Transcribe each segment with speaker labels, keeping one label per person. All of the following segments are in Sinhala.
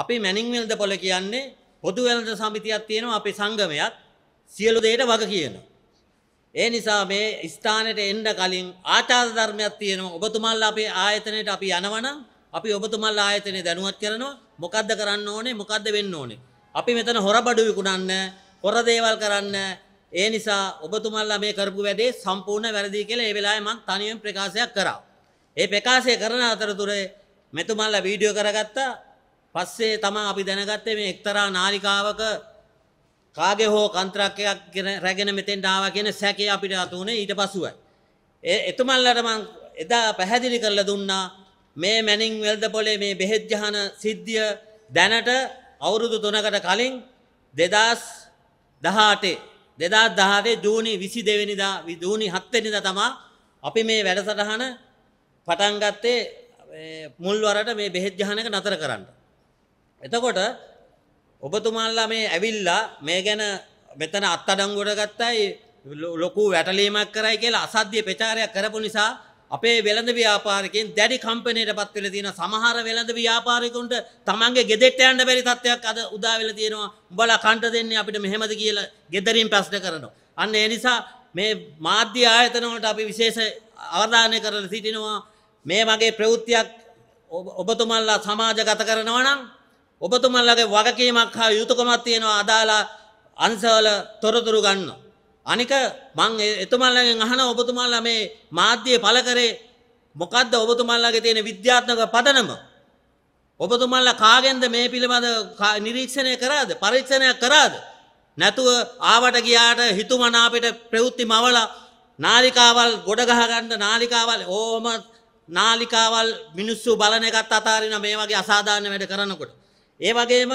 Speaker 1: අපේ මැනින් වෙළඳ පොළ කියන්නේ පොදු වෙළඳ සමිතියක් තියෙනවා අපේ සංගමයක් සියලු දේට වග කියනවා. ඒ නිසා මේ ස්ථානෙට එන්න කලින් ආචාර ධර්මයක් තියෙනවා. ඔබතුමාලා අපේ ආයතනයට අපි යනවනම් අපි ඔබතුමාලා ආයතනය දැනුවත් කරනවා. මොකද්ද කරන්න ඕනේ? මොකද්ද වෙන්න ඕනේ? අපි මෙතන හොරබඩු විකුණන්න, හොර දේවල් කරන්න. ඒ නිසා ඔබතුමාලා මේ කරපු වැඩේ සම්පූර්ණ වැරදි කියලා ඒ වෙලාවේ මම තනියෙන් ප්‍රකාශයක් කරා. ඒ ප්‍රකාශය කරන අතරතුරේ මෙතුමාලා වීඩියෝ කරගත්තා පස්සේ තමා අපි දැනගත්තේ මේ එක්තරා නාලිකාවක කාගේ හෝ කන්ත්‍රාක් එකක් රැගෙන මෙතෙන්ට ආවා කියන සැකේ අපිට අතු උනේ ඊට පසුවයි. ඒ එතුමන්ලට මං එදා පැහැදිලි කරලා දුන්නා මේ මැනින් වෙල්ද පොලේ මේ බෙහෙත් ජහන සිද්ධිය දැනට අවුරුදු 3කට කලින් 2018 2018 ජූනි 22 වෙනිදා ජූනි 7 වෙනිදා තමයි අපි මේ වැඩසටහන පටන් ගත්තේ මුල් වරට මේ බෙහෙත් ජහනක නතර කරන්න. එතකොට ඔබතුමාල්ලා මේ ඇවිල්ලා මේ ගැන මෙතන අත්තඩංගුවට ගත්තයි ලොකු වැටලීමක් කරයි කියලා අසාධ්‍ය ප්‍රචාරයක් කරපු නිසා අපේ වෙළඳ ව්‍යාපාරිකෙන් දැඩි කම්පැනියට පත් වෙලා තියෙන සමහර වෙළඳ ව්‍යාපාරිකුන්ට තමන්ගේ ගෙදෙට්ට යන්න බැරි තත්ත්වයක් අද උදා වෙලා තියෙනවා. උඹලා කන්ට දෙන්නේ අපිට මෙහෙමද කියලා gederin ප්‍රශ්න කරනවා. අන්න ඒ නිසා මේ මාධ්‍ය ආයතන වලට අපි විශේෂ අවධානය කරලා සිටිනවා. මේ වගේ ප්‍රවෘත්තියක් ඔබතුමන්ලා සමාජගත කරනවා නම් ඔබතුමල්ලගේ වගකීමක් හා යුතුකමත් තියෙනවා අදාලා අන්සවල තොරතුරු ගන්න. අනික මං එතුමල්ලගෙන් අහන ඔබතුමල්ල මේ මාධ්‍යය පල කරේ මොකක්ද ඔබතුමල්ලගේ තියෙන විද්‍යාත්මක පදනම. ඔබතුමල්ල කාගෙන්ද මේ පිළිබඳ නිරීක්ෂණය කරාද පරීක්ෂණයක් කරාද. නැතුව ආවට ගියාට හිතුමනාපිට ප්‍රවෘත්ති මවල නාලිකාවල් ගොඩගහගන්න නාලිකාවල් ඕම නාලිකාවල් මිනිස්සු බලන එකත් අතාරින මේ වගේ අසාධාන්න වැඩ කරනකොට. ඒ වගේම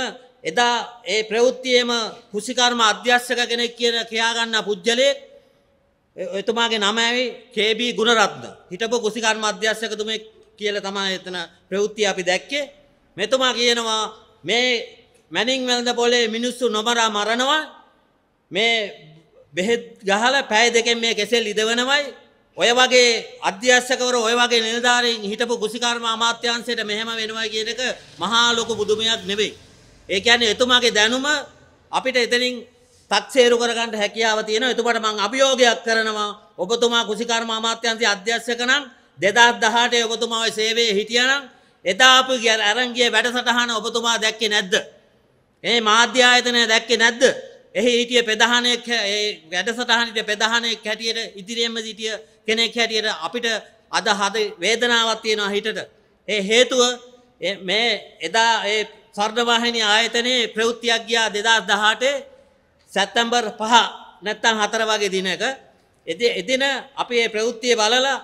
Speaker 1: එදා ඒ ප්‍රවෘත්තියේම කුසිකර්ම අධ්‍යක්ෂක කෙනෙක් කියන කියාගන්න පුජ්‍යලේ එතුමාගේ නම ඇවි KB ගුණරත්න. හිටපු කුසිකර්ම අධ්‍යක්ෂකතුමෙක් කියලා තමයි එතන ප්‍රවෘත්තිය අපි දැක්කේ. මෙතුමා කියනවා මේ මැනින් වැළඳ පොලේ මිනිස්සු නොමරා මරනවා. මේ බෙහෙත් ගහලා පැය දෙකෙන් මේ කෙසෙල් ඉදවනවයි ඔය වගේ අධ්‍යස්සකවර ඔය වගේ නිලධාරීන් හිටපු ගුසිකර්ම අමාත්‍යංශයට මෙහෙම වෙනවා කියන එක මහා ලොකු පුදුමයක් නෙවෙයි. ඒ කියන්නේ එතුමාගේ දැනුම අපිට එතනින් තක්සේරු කරගන්න හැකියාව තියෙනවා. එතුමාට මම අභියෝගයක් කරනවා. ඔබතුමා කුසිකර්ම අමාත්‍යංශයේ අධ්‍යක්ෂක නම් 2018 ඔබතුමා ওই සේවයේ හිටියානම් එදා අපි අරන් ගිය වැඩසටහන ඔබතුමා දැක්කේ නැද්ද? මේ මාධ්‍ය ආයතනය දැක්කේ නැද්ද? එහි හිටිය ප්‍රධානයක් වැඩසටහනට ප්‍රධානයක් හැටියට ඉදිරියෙන්ම සිටිය කෙනෙක් හැටියට අපිට අද හද වේදනාවක් තියෙනවා හිටට. ඒ හේතුව මේ එදා ඒ සර්ධවාහිනි ආයතනයේ ප්‍රවෘත්තියක් ගියා දෙදස් දහටේ සැත්තම්බර් පහ නැත්තම් හතර වගේ දිනක එද එදින අපි ඒ ප්‍රවෘත්තිය බලලා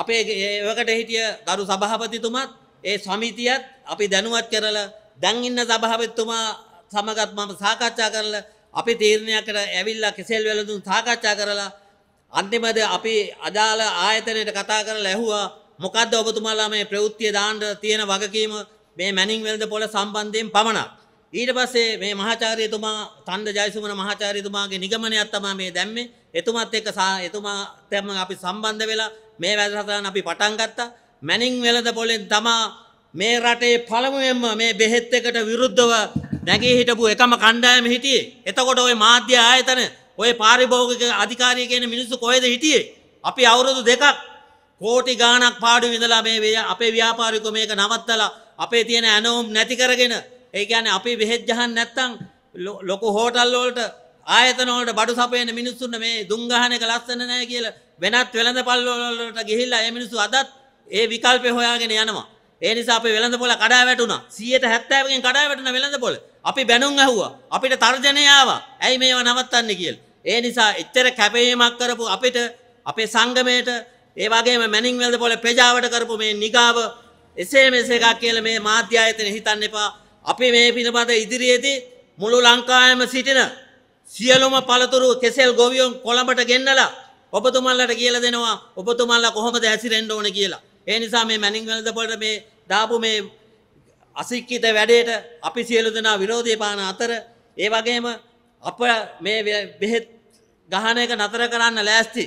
Speaker 1: අපේ ඒවකට හිටිය දරු සභහපතිතුමත් ඒ සමිතියත් අපි දැනුවත් කරලා දැන් ඉන්න සභහපත්තුමා සමගත් මම සාකච්ඡා කරලා අපි තීරණයකට ඇවිල්ලා කෙසෙල් වැලඳුන් සාකච්ඡා කරලා අන්තිමද අපි අදාළ ආයතනයට කතා කරලා ඇහුවා මොකද්ද ඔබතුමාලා මේ ප්‍රවෘත්තිය දාන්න තියෙන වගකීම මේ මැනින් වෙල්ද පොළ සම්බන්ධයෙන් පමණක්. ඊට පස්සේ මේ මහාචාර්යතුමා තණ්ඩ ජයසුමන මහාචාර්යතුමාගේ නිගමනයක් තමයි මේ දැම්මේ. එතුමත් එක්ක එතුමාත් එක්ක අපි සම්බන්ධ වෙලා මේ වැඩසටහන අපි පටන් ගත්තා. මැනින් වෙලඳ පොළෙන් තමා මේ රටේ පළමුවෙන්ම මේ බෙහෙත් එකට විරුද්ධව නැගේ හිටපු එකම කණ්ඩායම හිටියේ. එතකොට ওই මාධ්‍ය ආයතන ඔය පාරිභෝගික අධිකාරිය කියන මිනිස්සු කොහෙද හිටියේ? අපි අවුරුදු දෙකක් කෝටි ගාණක් පාඩු විඳලා මේ අපේ ව්‍යාපාරිකෝ මේක නවත්තලා අපේ තියෙන ඇනෝම් නැති කරගෙන ඒ කියන්නේ අපි බෙහෙත් ගහන්න නැත්තම් ලොකු හෝටල් වලට ආයතන වලට බඩු සපයන මිනිස්සුන්ට මේ දුම් ගහන එක ලස්සන නැහැ කියලා වෙනත් වෙළඳපල් වලට ගිහිල්ලා මේ මිනිස්සු අදත් ඒ විකල්පේ හොයාගෙන යනවා. ඒ නිසා අපේ වෙළඳපොළ කඩා වැටුණා. 170කින් කඩා වැටුණා වෙළඳපොළ. අපි බැනුම් ඇහුවා. අපිට තර්ජනය ආවා. ඇයි මේවා නවත්තන්නේ කියලා. ඒ නිසා එච්චර කැපවීමක් කරපු අපිට අපේ සංගමයට ඒ වගේම මැනින්වැල්ද පොළ ප්‍රජාවට කරපු මේ නිගාව එසේ මෙසේ එකක් කියලා මේ මාධ්‍ය ආයතන හිතන්න එපා. අපි මේ පිළිබඳ ඉදිරියේදී මුළු ලංකාවේම සිටින සියලුම පළතුරු කෙසෙල් ගොවියොන් කොළඹට ගෙන්නලා ඔබතුමන්ලට කියලා දෙනවා ඔබතුමන්ලා කොහොමද හැසිරෙන්න ඕන කියලා. ඒ නිසා මේ මැනින්වැල්ද පොළට මේ දාපු මේ අසික්කිත වැඩේට අපි සියලු දෙනා විරෝධය පාන අතර ඒ වගේම අප මේ බෙහෙත් ගහන එක නතර කරන්න ලෑස්ති